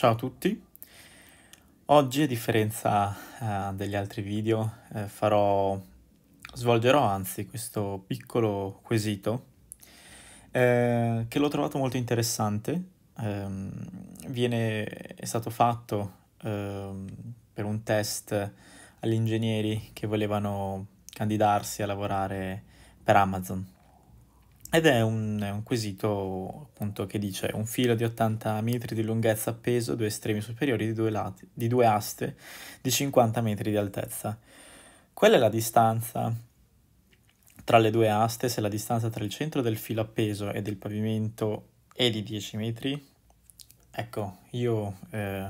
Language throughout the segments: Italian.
Ciao a tutti, oggi a differenza eh, degli altri video eh, farò, svolgerò anzi questo piccolo quesito eh, che l'ho trovato molto interessante, ehm, viene, è stato fatto ehm, per un test agli ingegneri che volevano candidarsi a lavorare per Amazon. Ed è un, è un, quesito appunto che dice un filo di 80 metri di lunghezza appeso due estremi superiori di due, lati, di due aste di 50 metri di altezza. Qual è la distanza tra le due aste se la distanza tra il centro del filo appeso e del pavimento è di 10 metri? Ecco, io eh,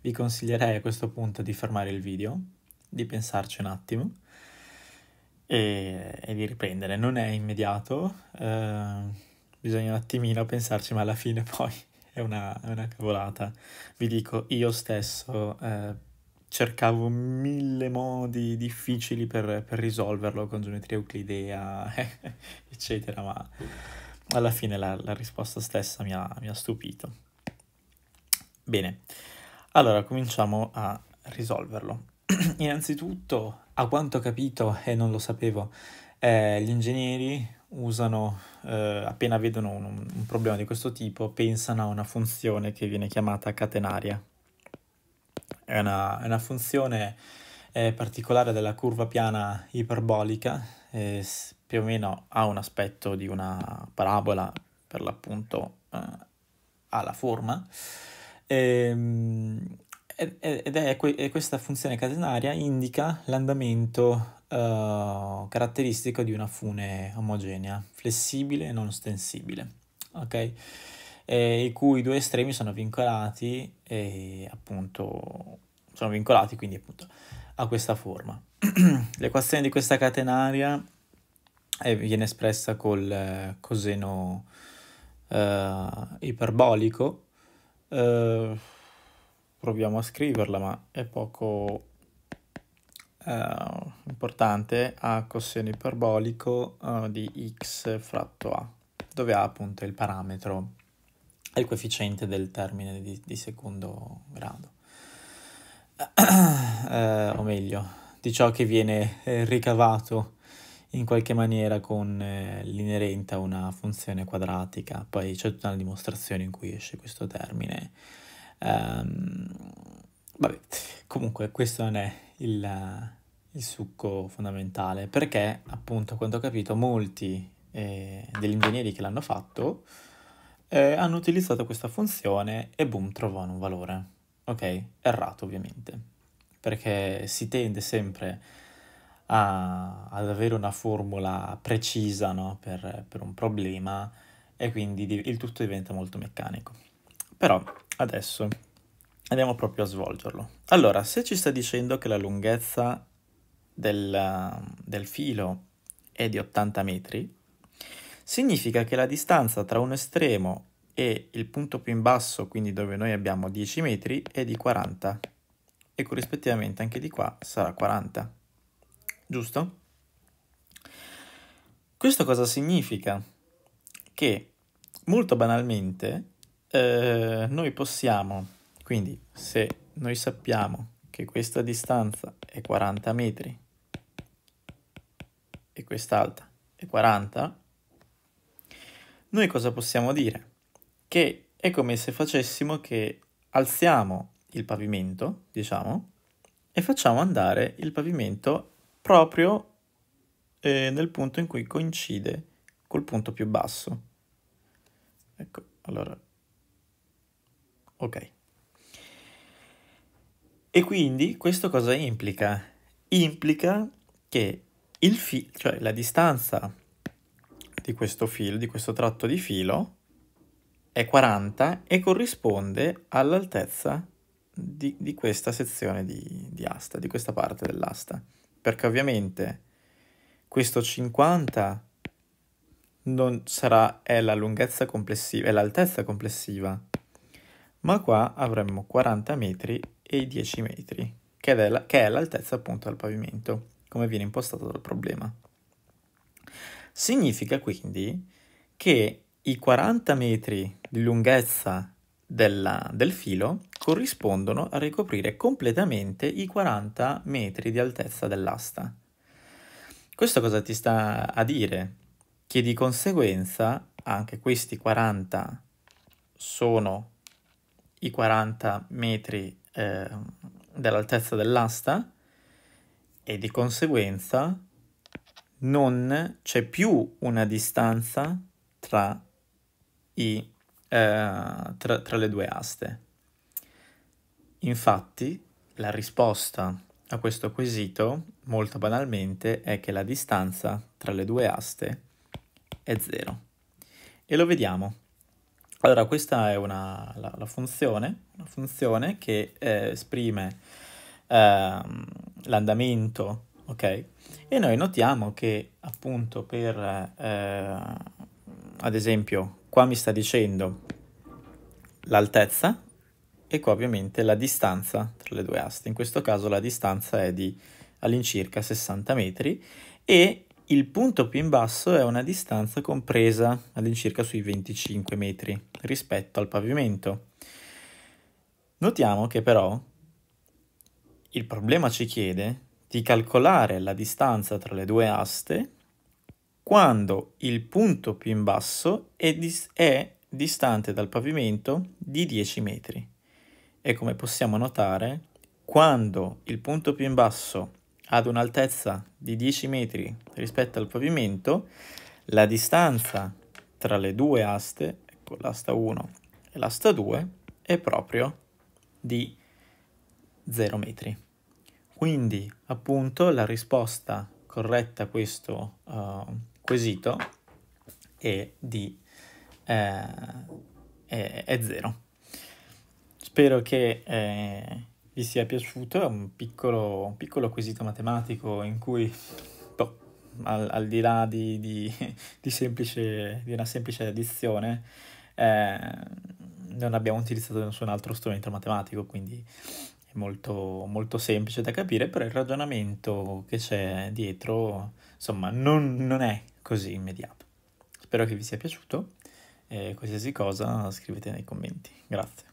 vi consiglierei a questo punto di fermare il video, di pensarci un attimo e, e di riprendere. Non è immediato, eh, bisogna un attimino pensarci, ma alla fine poi è una, è una cavolata. Vi dico, io stesso eh, cercavo mille modi difficili per, per risolverlo con geometria euclidea, eccetera, ma alla fine la, la risposta stessa mi ha, mi ha stupito. Bene, allora cominciamo a risolverlo. Innanzitutto, a quanto ho capito, e non lo sapevo, eh, gli ingegneri usano, eh, appena vedono un, un, problema di questo tipo, pensano a una funzione che viene chiamata catenaria. È una, è una funzione eh, particolare della curva piana iperbolica, più o meno ha un aspetto di una parabola, per l'appunto ha eh, la forma, e, ehm, ed è que- questa funzione catenaria indica l'andamento uh, caratteristico di una fune omogenea, flessibile e non ostensibile, okay? e i cui due estremi sono vincolati, e, appunto, sono vincolati quindi appunto a questa forma. L'equazione di questa catenaria è, eh, viene espressa col eh, coseno uh, iperbolico. Uh, proviamo a scriverla, ma è poco eh, importante, a coseno iperbolico eh, di x fratto a, dove a appunto è il parametro, è il coefficiente del termine di, di secondo grado. eh, o meglio, di ciò che viene eh, ricavato in qualche maniera con eh, l'inerente a una funzione quadratica, poi c'è tutta una dimostrazione in cui esce questo termine Um, vabbè, comunque questo non è il, il, succo fondamentale, perché appunto, a quanto ho capito, molti eh, degli ingegneri che l'hanno fatto eh, hanno utilizzato questa funzione e boom, trovano un valore. Ok? Errato ovviamente, perché si tende sempre a, ad avere una formula precisa no? per, per un problema e quindi il tutto diventa molto meccanico. Però adesso andiamo proprio a svolgerlo. Allora, se ci sta dicendo che la lunghezza del, del filo è di 80 metri, significa che la distanza tra un estremo e il punto più in basso, quindi dove noi abbiamo 10 metri, è di 40 e corrispettivamente anche di qua sarà 40. Giusto? Questo cosa significa? Che molto banalmente eh, noi possiamo, quindi se noi sappiamo che questa distanza è 40 metri e quest'altra è 40, noi cosa possiamo dire? Che è come se facessimo che alziamo il pavimento, diciamo, e facciamo andare il pavimento proprio eh, nel punto in cui coincide col punto più basso. Ecco, allora Ok. E quindi questo cosa implica? Implica che il fi- cioè la distanza di questo filo, di questo tratto di filo, è 40 e corrisponde all'altezza di, di questa sezione di, di asta, di questa parte dell'asta. Perché ovviamente questo 50 non sarà, è la lunghezza complessiva, è l'altezza complessiva ma qua avremmo 40 metri e i 10 metri, che è, la, l'altezza appunto al pavimento, come viene impostato dal problema. Significa quindi che i 40 metri di lunghezza della, del filo corrispondono a ricoprire completamente i 40 metri di altezza dell'asta. Questo cosa ti sta a dire? Che di conseguenza anche questi 40 sono i 40 metri eh, dall'altezza dell'asta e di conseguenza non c'è più una distanza tra, i, eh, tra, tra le due aste. Infatti la risposta a questo quesito, molto banalmente, è che la distanza tra le due aste è zero. E lo vediamo. Allora, questa è una, la, la funzione, una funzione, che eh, esprime eh, l'andamento, ok? E noi notiamo che appunto per, eh, ad esempio, qua mi sta dicendo l'altezza e qua ovviamente la distanza tra le due aste. In questo caso la distanza è di all'incirca 60 metri e il punto più in basso è una distanza compresa all'incirca sui 25 metri rispetto al pavimento. Notiamo che però il problema ci chiede di calcolare la distanza tra le due aste quando il punto più in basso è, dis è distante dal pavimento di 10 metri e come possiamo notare quando il punto più in basso ad un'altezza di 10 metri rispetto al pavimento, la distanza tra le due aste con ecco, l'asta 1 e l'asta 2 è proprio di 0 metri. Quindi appunto la risposta corretta a questo uh, quesito è di eh, è, Spero che eh, vi sia piaciuto, è un piccolo, un piccolo quesito matematico in cui boh, al, al, di là di, di, di, semplice, di una semplice addizione eh, non abbiamo utilizzato nessun altro strumento matematico, quindi è molto, molto semplice da capire, però il ragionamento che c'è dietro, insomma, non, non è così immediato. Spero che vi sia piaciuto e qualsiasi cosa scrivete nei commenti. Grazie.